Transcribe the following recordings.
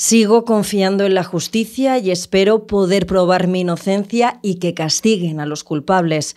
Sigo confiando en la justicia y espero poder probar mi inocencia y que castiguen a los culpables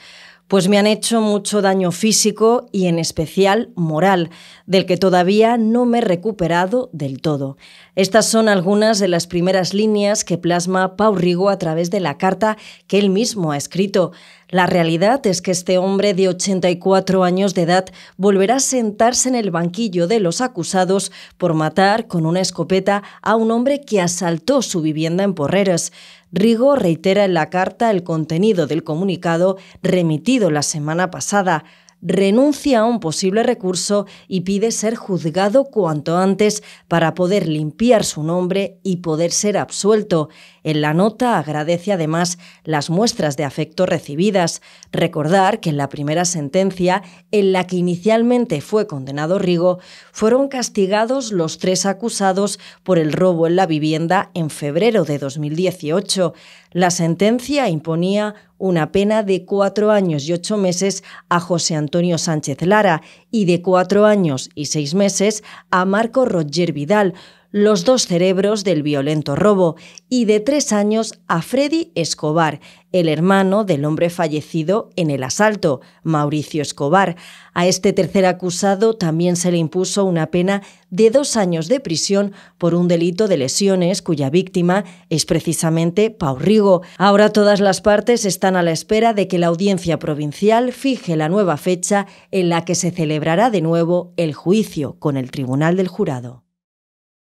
pues me han hecho mucho daño físico y en especial moral, del que todavía no me he recuperado del todo. Estas son algunas de las primeras líneas que plasma Pau Rigo a través de la carta que él mismo ha escrito. La realidad es que este hombre de 84 años de edad volverá a sentarse en el banquillo de los acusados por matar con una escopeta a un hombre que asaltó su vivienda en Porreras. Rigo reitera en la carta el contenido del comunicado remitido la semana pasada, renuncia a un posible recurso y pide ser juzgado cuanto antes para poder limpiar su nombre y poder ser absuelto. En la nota agradece además las muestras de afecto recibidas. Recordar que en la primera sentencia, en la que inicialmente fue condenado Rigo, fueron castigados los tres acusados por el robo en la vivienda en febrero de 2018. La sentencia imponía una pena de cuatro años y ocho meses a José Antonio Sánchez Lara y de cuatro años y seis meses a Marco Roger Vidal, los dos cerebros del violento robo, y de tres años a Freddy Escobar, el hermano del hombre fallecido en el asalto, Mauricio Escobar. A este tercer acusado también se le impuso una pena de dos años de prisión por un delito de lesiones cuya víctima es precisamente Pau Rigo. Ahora todas las partes están a la espera de que la audiencia provincial fije la nueva fecha en la que se celebra celebrará de nuevo el juicio con el tribunal del jurado.